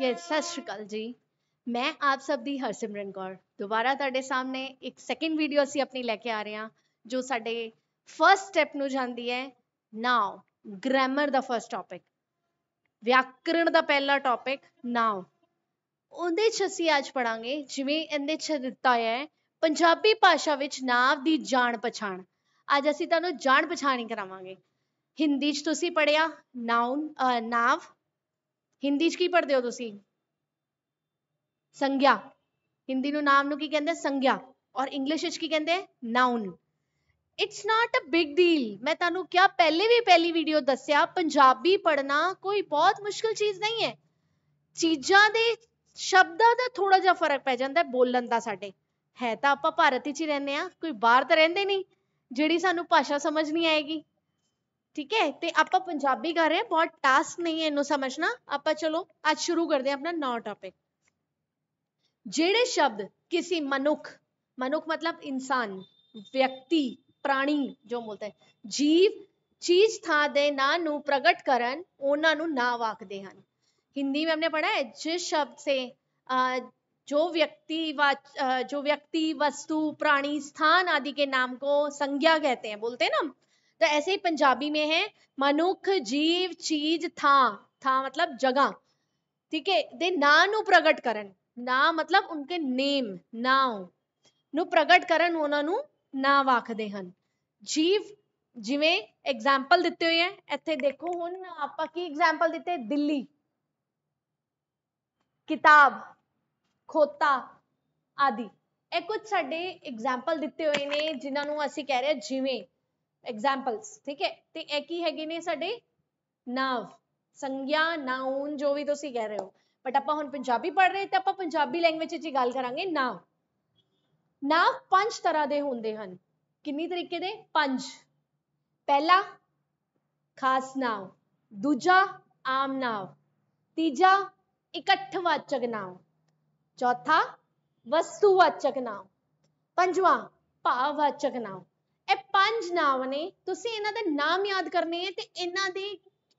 yes ਸਤਿ ਸ਼੍ਰੀ ਅਕਾਲ ਜੀ ਮੈਂ ਆਪ ਸਭ ਦੀ ਹਰਸਿਮਰਨ ਕੌਰ ਦੁਬਾਰਾ ਤੁਹਾਡੇ ਸਾਹਮਣੇ ਇੱਕ ਸੈਕਿੰਡ ਵੀਡੀਓ ਅਸੀਂ ਆਪਣੀ ਲੈ ਕੇ ਆ ਰਹੇ ਹਾਂ ਜੋ ਸਾਡੇ ਫਰਸਟ ਸਟੈਪ ਨੂੰ ਜਾਂਦੀ ਹੈ ਨਾਓ ਗ੍ਰਾਮਰ ਦਾ ਫਰਸਟ ਟਾਪਿਕ ਵਿਆਕਰਣ ਦਾ ਪਹਿਲਾ ਟਾਪਿਕ ਨਾਓ ਉਹਦੇ 'ਚ ਅਸੀਂ ਅੱਜ ਪੜਾਂਗੇ ਜਿਵੇਂ ਇਹਦੇ 'ਚ ਦਿੱਤਾ ਹੈ ਪੰਜਾਬੀ ਭਾਸ਼ਾ ਵਿੱਚ ਨਾਮ ਦੀ ਜਾਣ ਪਛਾਣ ਅੱਜ ਅਸੀਂ ਤੁਹਾਨੂੰ ਜਾਣ ਪਛਾਣ ਹੀ ਕਰਾਵਾਂਗੇ ਹਿੰਦੀ 'ਚ ਤੁਸੀਂ ਪੜਿਆ ਨਾਉਨ ਨਾਵ ਹਿੰਦੀ 'ਚ ਕੀ ਪੜ੍ਹਦੇ ਹੋ ਤੁਸੀਂ ਸੰਗਿਆ ਹਿੰਦੀ ਨੂੰ ਨਾਮ ਨੂੰ ਕੀ ਕਹਿੰਦੇ ਸੰਗਿਆ ਔਰ ਇੰਗਲਿਸ਼ ਵਿੱਚ ਕੀ ਕਹਿੰਦੇ noun it's not a big deal ਮੈਂ ਤੁਹਾਨੂੰ ਕਿਹਾ ਪਹਿਲੇ ਵੀ ਪਹਿਲੀ ਵੀਡੀਓ ਦੱਸਿਆ ਪੰਜਾਬੀ ਪੜਨਾ ਕੋਈ ਬਹੁਤ ਮੁਸ਼ਕਲ ਚੀਜ਼ ਨਹੀਂ ਹੈ ਚੀਜ਼ਾਂ ਦੇ ਸ਼ਬਦਾਂ ਦਾ ਥੋੜਾ ਜਿਹਾ ਫਰਕ ਪੈ ਜਾਂਦਾ ਬੋਲਣ ਦਾ ਸਾਡੇ ਹੈ ਤਾਂ ਆਪਾਂ ਭਾਰਤ ਵਿੱਚ ਹੀ ਰਹਿੰਦੇ ਆ ਕੋਈ ਬਾਹਰ ਤਾਂ ਰਹਿੰਦੇ ਨਹੀਂ ਜਿਹੜੀ ਸਾਨੂੰ ਭਾਸ਼ਾ ਸਮਝ ਨਹੀਂ ਆਏਗੀ ठीक है तो आपी कर रहे हैं बहुत टास्क नहीं है इन समझना आप चलो ਚਲੋ शुरू कर ਕਰਦੇ अपना नौ टॉपिक जेड़े शब्द किसी मनुख मनुख मतलब इंसान व्यक्ति प्राणी जो बोलते हैं जीव चीज था दे ना नु प्रगट करन ओना नु ना वाक दे हन हिंदी में हमने पढ़ा है जिस शब्द से जो व्यक्ति जो व्यक्ति वस्तु प्राणी स्थान आदि के नाम को संज्ञा कहते हैं बोलते हैं ना तो ऐसे ही पंजाबी में है ਮਨੁੱਖ ਜੀਵ ਚੀਜ਼ ਥਾਂ ਥਾਂ ਮਤਲਬ ਜਗ੍ਹਾ ਠੀਕ ਹੈ ਦੇ ਨਾਂ ਨੂੰ ਪ੍ਰਗਟ ਕਰਨ ਨਾਂ ਮਤਲਬ ਉਨਕੇ ਨੇਮ ਨਾਉ ਨੂੰ ਪ੍ਰਗਟ ਕਰਨ ਉਹਨਾਂ ਨੂੰ ਨਾਂ ਆਖਦੇ ਹਨ ਜੀਵ ਜਿਵੇਂ ਐਗਜ਼ਾਮਪਲ ਦਿੱਤੇ ਹੋਏ ਆ ਇੱਥੇ ਦੇਖੋ ਹੁਣ ਆਪਾਂ ਕੀ ਐਗਜ਼ਾਮਪਲ ਦਿੱਤੇ ਦਿੱਲੀ ਕਿਤਾਬ ਖੋਤਾ ਆਦਿ ਇਹ ਕੁਝ ਸਾਡੇ ਐਗਜ਼ਾਮਪਲ ਦਿੱਤੇ ਹੋਏ ਨੇ ਜਿਨ੍ਹਾਂ ਨੂੰ ਅਸੀਂ ਕਹਿ ਰਹੇ ਜਿਵੇਂ ਐਗਜ਼ਾਮਪਲਸ ਠੀਕ ਹੈ ਤੇ ਇਹ ਕੀ ਹੈਗੇ ਨੇ ਸਾਡੇ ਨਾਂਵ ਸੰਗਿਆ ਨਾਉਨ ਜੋ ਵੀ ਤੁਸੀਂ ਕਹਿ ਰਹੇ ਹੋ ਬਟ ਆਪਾਂ ਹੁਣ ਪੰਜਾਬੀ ਪੜ੍ਹ ਰਹੇ ਤੇ ਆਪਾਂ ਪੰਜਾਬੀ ਲੈਂਗੁਏਜ ਵਿੱਚ ਗੱਲ ਕਰਾਂਗੇ ਨਾਂਵ ਨਾਂਵ ਪੰਜ ਤਰ੍ਹਾਂ ਦੇ ਹੁੰਦੇ ਹਨ ਕਿੰਨੀ ਤਰੀਕੇ ਦੇ ਪੰਜ ਪਹਿਲਾ ਖਾਸ ਨਾਂਵ ਦੂਜਾ ਆਮ ਨਾਂਵ ਤੀਜਾ ਇਕੱਠਵਾਚਕ ਨਾਂਵ ਚੌਥਾ ਵਸਤੂਵਾਚਕ ਨਾਂਵ ਪੰਜਵਾਂ ਭਾਵਵਾਚਕ ਨਾਂਵ ਇਹ ਪੰਜ ਨਾਮ ਨੇ ਤੁਸੀਂ ਇਹਨਾਂ ਦੇ ਨਾਮ ਯਾਦ ਕਰਨੇ ਹੈ ਤੇ ਇਹਨਾਂ ਦੇ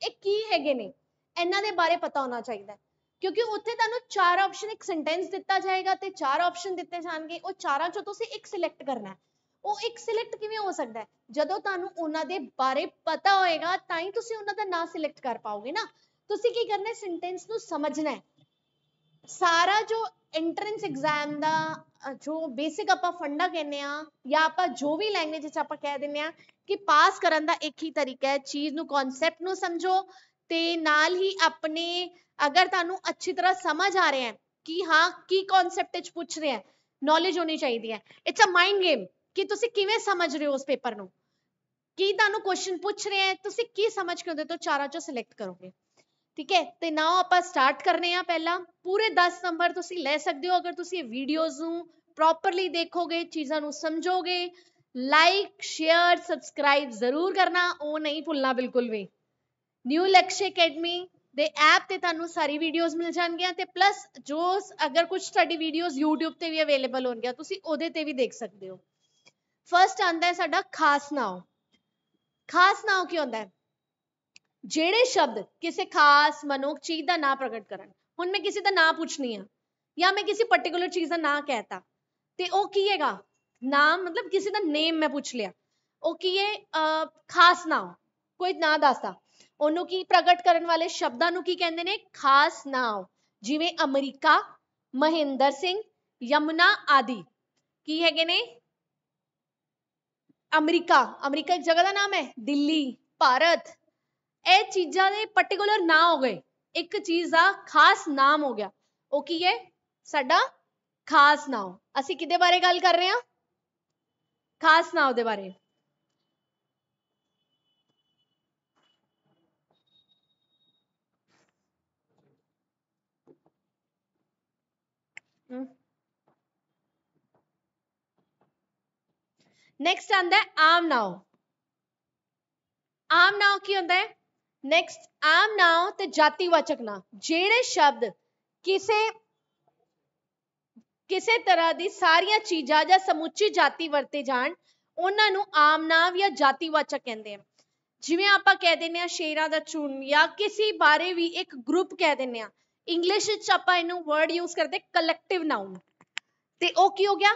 ਇਹ ਕੀ ਹੈਗੇ ਨੇ ਇਹਨਾਂ ਦੇ ਬਾਰੇ ਪਤਾ ਹੋਣਾ ਚਾਹੀਦਾ ਹੈ ਕਿਉਂਕਿ ਉੱਥੇ ਤੁਹਾਨੂੰ ਚਾਰ ਆਪਸ਼ਨ ਇੱਕ ਸੈਂਟੈਂਸ ਦਿੱਤਾ ਜਾਏਗਾ ਤੇ ਚਾਰ ਆਪਸ਼ਨ ਦਿੱਤੇ ਜਾਣਗੇ ਉਹ ਚਾਰਾਂ ਚੋਂ ਤੁਸੀਂ ਇੱਕ ਸਿਲੈਕਟ ਕਰਨਾ ਹੈ ਉਹ ਇੱਕ ਸਿਲੈਕਟ ਕਿਵੇਂ ਹੋ ਸਕਦਾ ਹੈ ਜਦੋਂ ਤੁਹਾਨੂੰ ਉਹਨਾਂ ਦੇ ਬਾਰੇ ਪਤਾ ਹੋਏਗਾ ਤਾਂ ਹੀ ਤੁਸੀਂ ਉਹਨਾਂ ਦਾ ਨਾਮ ਸਿਲੈਕਟ ਕਰ ਪਾਓਗੇ ਨਾ ਤੁਸੀਂ ਕੀ ਕਰਨਾ ਹੈ ਸੈਂਟੈਂਸ ਨੂੰ ਸਮਝਣਾ ਹੈ ਸਾਰਾ ਜੋ ਐਂਟਰੈਂਸ ਐਗਜ਼ਾਮ ਦਾ ਜੋ ਬੇਸਿਕ ਆਪਾਂ ਫੰਡਾ ਕਹਿੰਦੇ ਆ ਜਾਂ ਆਪਾਂ ਜੋ ਵੀ ਲੈਂਗੁਏਜ ਵਿੱਚ ਆਪਾਂ ਕਹਿ ਦਿੰਨੇ ਆ ਕਿ ਪਾਸ ਕਰਨ ਦਾ ਇੱਕ ਹੀ ਤਰੀਕਾ ਹੈ ਚੀਜ਼ ਨੂੰ ਕਨਸੈਪਟ ਨੂੰ ਸਮਝੋ ਤੇ ਨਾਲ ਹੀ ਆਪਣੇ ਅਗਰ ਤੁਹਾਨੂੰ ਅੱਛੀ ਤਰ੍ਹਾਂ ਸਮਝ ਆ ਰਿਹਾ ਹੈ ਕਿ ਹਾਂ ਕੀ ਕਨਸੈਪਟ ਵਿੱਚ ਪੁੱਛ ਰਿਹਾ ਹੈ ਨੌਲੇਜ ਹੋਣੀ ਚਾਹੀਦੀ ਹੈ ਇਟਸ ਅ ਮਾਈਂਡ ਗੇਮ ਕਿ ਤੁਸੀਂ ਕਿਵੇਂ ਸਮਝ ਰਹੇ ਹੋ ਉਸ ਪੇਪਰ ਨੂੰ ਕੀ ਤੁਹਾਨੂੰ ਕੁਐਸਚਨ ਪੁੱਛ ਰਿਹਾ ਹੈ ਤੁਸੀਂ ਕੀ ਸਮਝ ਕੇ ਉਹਦੇ ਤੋਂ ਚਾਰਾਂ ਚੋਂ ਸਿਲੈਕਟ ਕਰੋਗੇ ਠੀਕ ਹੈ ਤੇ ਨਾਓ ਆਪਾਂ ਸਟਾਰਟ ਕਰਨੇ ਆ ਪਹਿਲਾਂ ਪੂਰੇ 10 ਨੰਬਰ ਤੁਸੀਂ ਲੈ ਸਕਦੇ ਹੋ ਅਗਰ ਤੁਸੀਂ ਇਹ ਵੀਡੀਓਜ਼ ਨੂੰ ਪ੍ਰੋਪਰਲੀ ਦੇਖੋਗੇ ਚੀਜ਼ਾਂ ਨੂੰ ਸਮਝੋਗੇ ਲਾਈਕ ਸ਼ੇਅਰ ਸਬਸਕ੍ਰਾਈਬ ਜ਼ਰੂਰ ਕਰਨਾ ਉਹ ਨਹੀਂ ਭੁੱਲਣਾ ਬਿਲਕੁਲ ਵੀ ਨਿਊ ਲੈਕਸ਼ ਅਕੈਡਮੀ ਦੇ ਐਪ ਤੇ ਤੁਹਾਨੂੰ ਸਾਰੀ ਵੀਡੀਓਜ਼ ਮਿਲ ਜਾਣਗੀਆਂ ਤੇ ਪਲੱਸ ਜੋ ਅਗਰ ਕੁਝ ਤੁਹਾਡੀ ਵੀਡੀਓਜ਼ YouTube ਤੇ ਵੀ ਅਵੇਲੇਬਲ ਹੋਣਗੀਆਂ ਤੁਸੀਂ ਉਹਦੇ ਤੇ ਵੀ ਦੇਖ ਸਕਦੇ ਹੋ ਫਰਸਟ ਆਂਦਾ ਹੈ ਸਾਡਾ ਖਾਸ ਨਾਉ ਖਾਸ ਨਾਉ ਕੀ ਹੁੰਦਾ ਹੈ ਜਿਹੜੇ ਸ਼ਬਦ ਕਿਸੇ ਖਾਸ ਮਨੁੱਖ ਚੀਜ਼ ਦਾ ਨਾਂ ਪ੍ਰਗਟ ਕਰਨ ਹੁਣ ਮੈਂ ਕਿਸੇ ਦਾ ਨਾਂ ਪੁੱਛਣੀ ਆ ਜਾਂ ਮੈਂ ਕਿਸੇ ਪਾਰਟਿਕੂਲਰ ਚੀਜ਼ ਦਾ ਨਾਂ ਕਹਿਤਾ ਤੇ ਉਹ ਕੀ ਹੈਗਾ ਨਾਮ ਮਤਲਬ ਕਿਸੇ ਦਾ ਨੇਮ ਮੈਂ ਪੁੱਛ ਲਿਆ ਉਹ ਕੀ ਹੈ ਖਾਸ ਨਾਂ ਕੋਈ ਨਾਂ ਦੱਸਦਾ ਉਹਨੂੰ ਕੀ ਪ੍ਰਗਟ ਕਰਨ ਵਾਲੇ ਸ਼ਬਦਾਂ ਨੂੰ ਕੀ ਕਹਿੰਦੇ ਨੇ ਖਾਸ ਨਾਂ ਜਿਵੇਂ ਅਮਰੀਕਾ ਮਹਿੰਦਰ ਸਿੰਘ ਯਮਨਾ ਆਦਿ ਕੀ ਹੈਗੇ ਨੇ ਅਮਰੀਕਾ ਅਮਰੀਕਾ ਇੱਕ ਜਗ੍ਹਾ ਦਾ ਨਾਮ ਹੈ ਦਿੱਲੀ ਭਾਰਤ ਇਹ ਚੀਜ਼ਾਂ ਦੇ ਪਾਰਟਿਕੂਲਰ ਨਾਂ ਹੋ ਗਏ ਇੱਕ ਚੀਜ਼ ਦਾ ਖਾਸ ਨਾਮ ਹੋ ਗਿਆ ਉਹ ਕੀ ਹੈ ਸਾਡਾ ਖਾਸ ਨਾਮ ਅਸੀਂ ਕਿਦੇ ਬਾਰੇ ਗੱਲ ਕਰ ਰਹੇ ਹਾਂ ਖਾਸ ਨਾਮ ਦੇ ਬਾਰੇ ਨੈਕਸਟ ਆਂਦਾ ਆਮ ਨਾਉ ਆਮ ਨਾਉ ਕੀ ਹੁੰਦਾ ਹੈ ਨੈਕਸਟ ਆਮ ਨਾਉ ਤੇ ਜਾਤੀਵਾਚਕ ਨਾ ਜਿਹੜੇ ਸ਼ਬਦ ਕਿਸੇ ਕਿਸੇ ਤਰ੍ਹਾਂ ਦੀ ਸਾਰੀਆਂ ਚੀਜ਼ਾਂ ਜਾਂ ਸਮੁੱਚੀ ਜਾਤੀ ਵਰਤੇ ਜਾਣ ਉਹਨਾਂ ਨੂੰ ਆਮ ਨਾਮ ਜਾਂ ਜਾਤੀਵਾਚਕ ਕਹਿੰਦੇ ਆ ਜਿਵੇਂ ਆਪਾਂ ਕਹਿ ਦਿੰਨੇ ਆ ਸ਼ੇਰਾਂ ਦਾ ਚੂਰਨ ਜਾਂ ਕਿਸੇ ਬਾਰੇ ਵੀ ਇੱਕ ਗਰੁੱਪ ਕਹਿ ਦਿੰਨੇ ਆ ਇੰਗਲਿਸ਼ ਵਿੱਚ ਆਪਾਂ ਇਹਨੂੰ ਵਰਡ ਯੂਜ਼ ਕਰਦੇ ਕਲੈਕਟਿਵ ਨਾਉਨ ਤੇ ਉਹ ਕੀ ਹੋ ਗਿਆ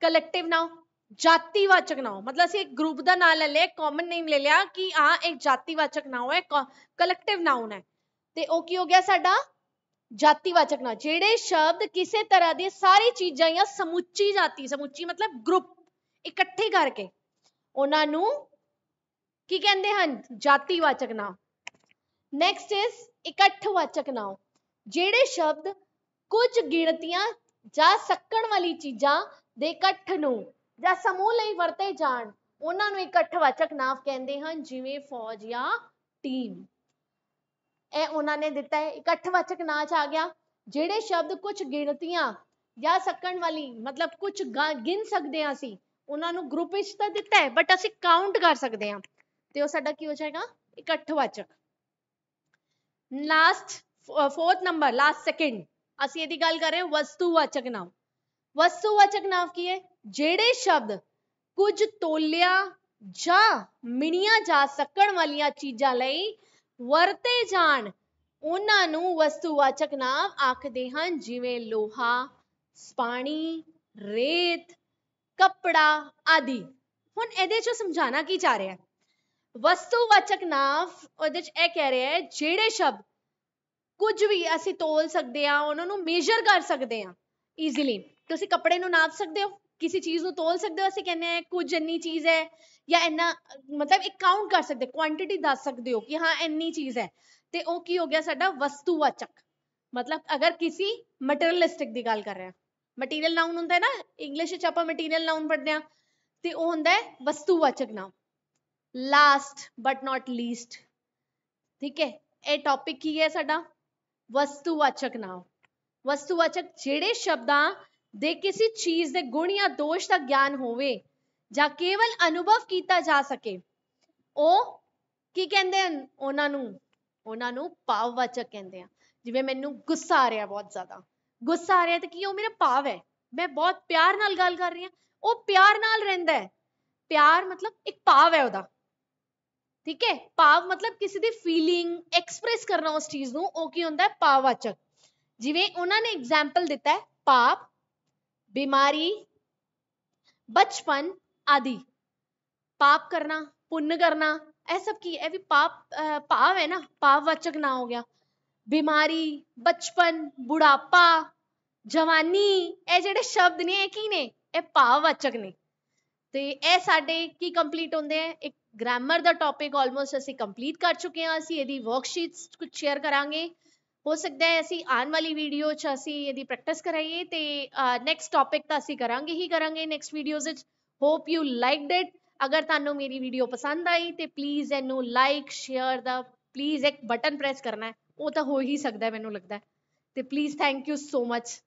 ਕਲੈਕਟਿਵ ਨਾਉਨ ਜਾਤੀਵਾਚਕ ਨਾਉ ਮਤਲਬ से ਇੱਕ ਗਰੁੱਪ ਦਾ ਨਾਮ ਲੈ लिया ਕਾਮਨ ਨੇਮ ਲੈ ਲਿਆ ਕਿ ਆ ਇੱਕ ਜਾਤੀਵਾਚਕ ਨਾਉ ਹੈ ਕਲੈਕਟਿਵ ਨਾਉਨ ਹੈ ਤੇ ਉਹ ਕੀ ਹੋ ਗਿਆ ਸਾਡਾ ਜਾਤੀਵਾਚਕ ਨਾਮ ਜਿਹੜੇ ਸ਼ਬਦ ਕਿਸੇ ਤਰ੍ਹਾਂ ਦੀ ਸਾਰੀ ਚੀਜ਼ਾਂ ਜਾਂ ਸਮੁੱਚੀ ਜਾਤੀ ਸਮੁੱਚੀ ਮਤਲਬ ਗਰੁੱਪ ਇਕੱਠੇ ਕਰਕੇ ਉਹਨਾਂ ਨੂੰ ਕੀ ਕਹਿੰਦੇ ਹਨ ਜਾਤੀਵਾਚਕ ਨਾਮ ਨੈਕਸਟ ਇਜ਼ ਇਕੱਠਵਾਚਕ ਨਾਉ ਜਿਹੜੇ ਸ਼ਬਦ ਕੁਝ ਗਿਣਤੀਆਂ ਜਾਂ ਸੱਕਣ ਵਾਲੀ ਚੀਜ਼ਾਂ ਦੇ ਇਕੱਠ ਨੂੰ ਜਾਂ ਸਮੂਹ ਲਈ ਵਰਤੇ ਜਾਣ ਉਹਨਾਂ ਨੂੰ ਇਕੱਠਵਾਚਕ ਨਾਂਵ ਕਹਿੰਦੇ ਹਨ ਜਿਵੇਂ ਫੌਜ ਜਾਂ ਟੀਮ ਇਹ ਉਹਨਾਂ ਨੇ ਦਿੱਤਾ ਹੈ ਇਕੱਠਵਾਚਕ ਚ ਆ ਗਿਆ ਜਿਹੜੇ ਸ਼ਬਦ ਕੁਝ ਗਿਣਤੀਆਂ ਜਾਂ ਸਕਣ ਵਾਲੀ ਮਤਲਬ ਕੁਝ ਗਿਣ ਸਕਦੇ ਹਾਂ ਸੀ ਉਹਨਾਂ ਨੂੰ ਗਰੁੱਪ ਵਿੱਚ ਤਾਂ ਦਿੱਤਾ ਹੈ ਬਟ ਅਸੀਂ ਕਾਊਂਟ ਕਰ ਸਕਦੇ ਆ ਤੇ ਉਹ ਸਾਡਾ ਕੀ ਹੋ ਜਾਏਗਾ ਇਕੱਠਵਾਚਕ last fourth number last second ਅਸੀਂ ਇਹਦੀ ਗੱਲ ਕਰ ਰਹੇ ਹਾਂ ਵਸਤੂਵਾਚਕ ਨਾਂਵ ਵਸਤੂਵਾਚਕ ਨਾਂਵ ਕੀ ਹੈ ਜਿਹੜੇ ਸ਼ਬਦ ਕੁਝ ਤੋਲਿਆ ਜਾਂ ਮਿਣੀਆਂ ਜਾ ਸਕਣ ਵਾਲੀਆਂ ਚੀਜ਼ਾਂ ਲਈ ਵਰਤੇ ਜਾਣ ਉਹਨਾਂ ਨੂੰ ਵਸਤੂਵਾਚਕ ਨਾਂਵ ਆਖਦੇ ਹਨ ਜਿਵੇਂ ਲੋਹਾ ਪਾਣੀ ਰੇਤ ਕਪੜਾ ਆਦਿ ਹੁਣ ਇਹਦੇ ਚ ਸਮਝਾਣਾ ਕੀ ਚਾਹ ਰਿਹਾ ਹੈ ਵਸਤੂਵਾਚਕ ਨਾਂਵ ਉਹਦੇ ਚ ਇਹ ਕਹਿ ਰਿਹਾ ਹੈ ਜਿਹੜੇ ਸ਼ਬਦ ਕੁਝ ਵੀ ਅਸੀਂ ਤੋਲ ਸਕਦੇ ਆ ਉਹਨਾਂ ਨੂੰ ਮੇਜ਼ਰ ਕਰ ਸਕਦੇ ਆ ਈਜ਼ੀਲੀ ਤੁਸੀਂ ਕੱਪੜੇ ਨੂੰ ਨਾਪ ਸਕਦੇ ਹੋ ਕਿਸੇ ਚੀਜ਼ ਨੂੰ ਤੋਲ ਸਕਦੇ ਹੋ ਅਸੀਂ ਕਹਿੰਦੇ ਆ ਕੁਝ ਇੰਨੀ ਚੀਜ਼ ਹੈ ਜਾਂ ਇੰਨਾ ਮਤਲਬ ਇੱਕ ਕਾਊਂਟ ਕਰ ਸਕਦੇ ਕੁਆਂਟੀਟੀ ਦੱਸ ਸਕਦੇ ਹੋ ਕਿ ਹਾਂ ਇੰਨੀ ਚੀਜ਼ ਹੈ ਤੇ ਉਹ ਕੀ ਹੋ ਗਿਆ ਸਾਡਾ ਵਸਤੂਵਾਚਕ ਮਤਲਬ ਅਗਰ ਕਿਸੇ ਮਟੀਰੀਅਲਿਸਟਿਕ ਦੀ ਗੱਲ ਕਰ ਰਹੇ ਆ ਮਟੀਰੀਅਲ ਨਾਉਨ ਹੁੰਦਾ ਹੈ ਨਾ ਇੰਗਲਿਸ਼ ਵਿੱਚ ਆਪਾਂ ਮਟੀਰੀਅਲ ਨਾਉਨ ਪੜ੍ਹਦੇ ਆ ਤੇ ਉਹ ਹੁੰਦਾ ਹੈ ਵਸਤੂਵਾਚਕ ਨਾਮ ਲਾਸਟ ਬਟ ਨਾਟ ਲੀਸਟ ਠੀਕ ਹੈ ਇਹ ਟੌਪਿਕ ਕੀ ਹੈ ਸਾਡਾ ਵਸਤੂਵਾਚਕ ਨਾਮ ਵਸਤੂਵਾਚਕ ਜਿਹੜੇ ਸ਼ਬਦਾਂ ਦੇ ਕਿਸੇ ਚੀਜ਼ ਦੇ ਗੁਣ ਜਾਂ ਦੋਸ਼ ਦਾ ਗਿਆਨ ਹੋਵੇ ਜਾਂ ਕੇਵਲ ਅਨੁਭਵ ਕੀਤਾ ਜਾ ਸਕੇ ਉਹ ਕੀ ਕਹਿੰਦੇ ਹਨ ਉਹਨਾਂ ਨੂੰ ਉਹਨਾਂ ਨੂੰ ਭਾਵਵਾਚਕ ਕਹਿੰਦੇ ਆ ਜਿਵੇਂ ਮੈਨੂੰ ਗੁੱਸਾ ਆ ਰਿਹਾ ਬਹੁਤ ਜ਼ਿਆਦਾ ਗੁੱਸਾ ਆ ਰਿਹਾ ਤਾਂ ਕੀ ਉਹ ਮੇਰਾ ਪਾਵ ਹੈ ਮੈਂ ਬਹੁਤ ਪਿਆਰ ਨਾਲ ਗੱਲ ਕਰ ਰਹੀ ਹਾਂ ਉਹ ਪਿਆਰ ਨਾਲ ਰਹਿੰਦਾ ਹੈ ਪਿਆਰ ਮਤਲਬ ਇੱਕ ਪਾਵ ਹੈ ਉਹਦਾ ਠੀਕ ਹੈ ਪਾਵ ਮਤਲਬ ਕਿਸੇ ਦੀ ਫੀਲਿੰਗ ਐਕਸਪ੍ਰੈਸ ਕਰਨਾ ਉਸ ਚੀਜ਼ ਨੂੰ ਉਹ ਕੀ ਹੁੰਦਾ ਹੈ ਭਾਵਵਾਚਕ ਜਿਵੇਂ ਉਹਨਾਂ ਨੇ ਐਗਜ਼ਾਮਪਲ ਦਿੱਤਾ ਹੈ ਪਾਪ ਬਿਮਾਰੀ ਬਚਪਨ ਆਦਿ ਪਾਪ ਕਰਨਾ ਪੁੰਨ ਕਰਨਾ ਇਹ ਸਭ ਕੀ ਇਹ ਵੀ ਪਾਪ ਭਾਵ ਹੈ ਨਾ ਵਾਚਕ ਨਾ ਹੋ ਗਿਆ ਬਿਮਾਰੀ ਬਚਪਨ ਬੁਢਾਪਾ ਜਵਾਨੀ ਇਹ ਜਿਹੜੇ ਸ਼ਬਦ ਨੇ ਇਹ ਕੀ ਨੇ ਇਹ ਭਾਵਵਾਚਕ ਨੇ ਤੇ ਇਹ ਸਾਡੇ ਕੀ ਕੰਪਲੀਟ ਹੁੰਦੇ ਆ ਇੱਕ ਗ੍ਰਾਮਰ ਦਾ ਟੌਪਿਕ ਆਲਮੋਸਟ ਅਸੀਂ ਕੰਪਲੀਟ ਕਰ ਚੁੱਕੇ ਹਾਂ ਅਸੀਂ ਇਹਦੀ ਵਰਕਸ਼ੀਟਸ ਕੁਝ ਸ਼ੇਅਰ ਕਰਾਂਗੇ ਹੋ ਸਕਦਾ ਹੈ ਅਸੀਂ ਆਉਣ ਵਾਲੀ ਵੀਡੀਓ 'ਚ ਅਸੀਂ ਇਹਦੀ ਪ੍ਰੈਕਟਿਸ ਕਰਾਈਏ ਤੇ ਨੈਕਸਟ ਟੌਪਿਕ ਤਾਂ ਅਸੀਂ ਕਰਾਂਗੇ ਹੀ ਕਰਾਂਗੇ ਨੈਕਸਟ ਵੀਡੀਓਜ਼ ਵਿੱਚ ਹੋਪ ਯੂ ਲਾਈਕਡ ਇਟ ਅਗਰ ਤੁਹਾਨੂੰ ਮੇਰੀ ਵੀਡੀਓ ਪਸੰਦ ਆਈ ਤੇ ਪਲੀਜ਼ ਇਹਨੂੰ ਲਾਈਕ ਸ਼ੇਅਰ ਦਾ ਪਲੀਜ਼ ਇੱਕ ਬਟਨ ਪ੍ਰੈਸ ਕਰਨਾ ਹੈ ਉਹ ਤਾਂ ਹੋ ਹੀ ਸਕਦਾ ਮੈਨੂੰ ਲੱਗਦਾ ਤੇ please thank you so much